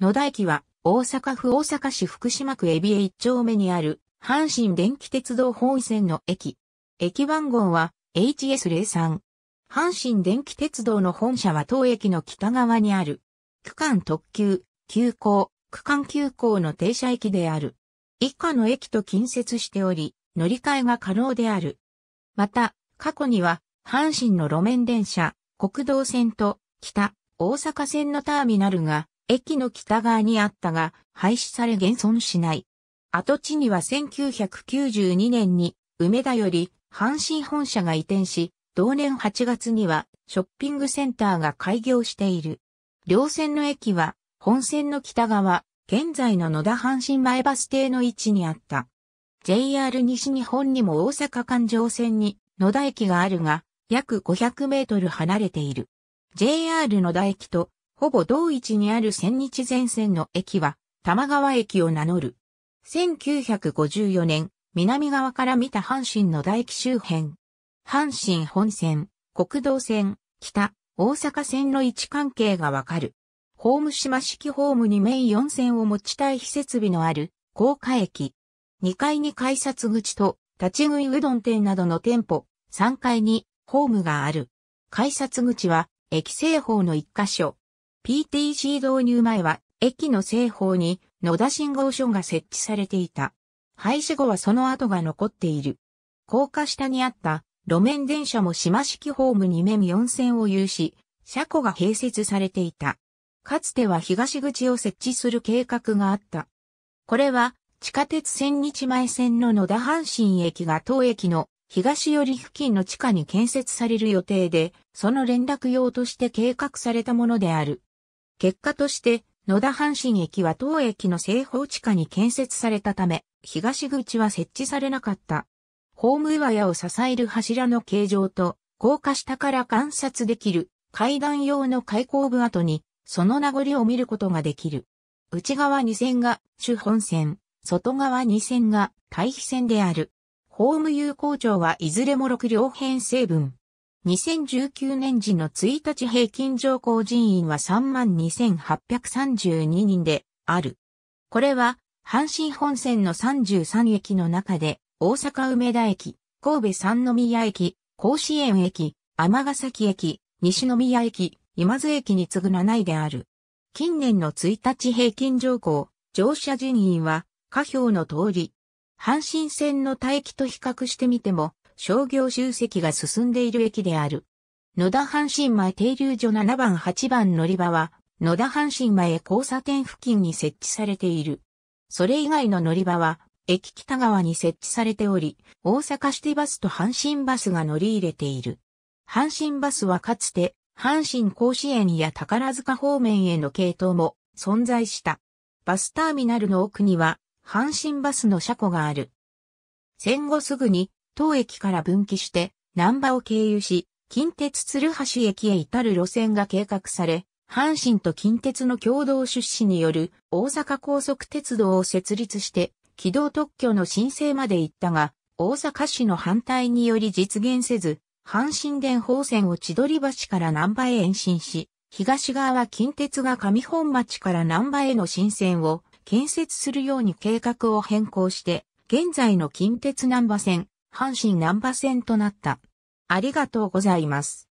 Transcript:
野田駅は、大阪府大阪市福島区海老江一丁目にある、阪神電気鉄道本位線の駅。駅番号は HS03。阪神電気鉄道の本社は当駅の北側にある。区間特急、急行、区間急行の停車駅である。以下の駅と近接しており、乗り換えが可能である。また、過去には、阪神の路面電車、国道線と北、大阪線のターミナルが駅の北側にあったが、廃止され現存しない。跡地には1992年に、梅田より阪神本社が移転し、同年8月にはショッピングセンターが開業している。両線の駅は、本線の北側、現在の野田阪神前バス停の位置にあった。JR 西日本にも大阪環状線に野田駅があるが、約500メートル離れている。JR 野田駅とほぼ同一にある千日前線の駅は、玉川駅を名乗る。1954年、南側から見た阪神の大駅周辺。阪神本線、国道線、北、大阪線の位置関係がわかる。ホーム島式ホームにメイン4線を持ちたい非設備のある、高架駅。2階に改札口と、立ち食いうどん店などの店舗、3階に、ホームがある。改札口は、駅西方の1箇所、PTC 導入前は、駅の西方に野田信号所が設置されていた。廃止後はその跡が残っている。高架下にあった路面電車も島式ホームに目見4線を有し、車庫が併設されていた。かつては東口を設置する計画があった。これは地下鉄千日前線の野田阪神駅が当駅の東寄り付近の地下に建設される予定で、その連絡用として計画されたものである。結果として、野田阪神駅は当駅の西方地下に建設されたため、東口は設置されなかった。ホーム岩屋を支える柱の形状と、高架下から観察できる階段用の開口部跡に、その名残を見ることができる。内側2線が主本線、外側2線が対比線である。ホーム有効庁はいずれも6両編成分。2019年時の1日平均上降人員は32,832人である。これは、阪神本線の33駅の中で、大阪梅田駅、神戸三宮駅、甲子園駅、尼崎駅、西宮駅、今津駅に次ぐ7位である。近年の1日平均上降、乗車人員は、下表の通り、阪神線の待機と比較してみても、商業集積が進んでいる駅である。野田阪神前停留所7番8番乗り場は、野田阪神前交差点付近に設置されている。それ以外の乗り場は、駅北側に設置されており、大阪市テバスと阪神バスが乗り入れている。阪神バスはかつて、阪神甲子園や宝塚方面への系統も存在した。バスターミナルの奥には、阪神バスの車庫がある。戦後すぐに、当駅から分岐して、南波を経由し、近鉄鶴橋駅へ至る路線が計画され、阪神と近鉄の共同出資による大阪高速鉄道を設立して、軌道特許の申請まで行ったが、大阪市の反対により実現せず、阪神電放線を千鳥橋から南波へ延伸し、東側は近鉄が上本町から南波への新線を建設するように計画を変更して、現在の近鉄南波線、阪神南馬戦となった。ありがとうございます。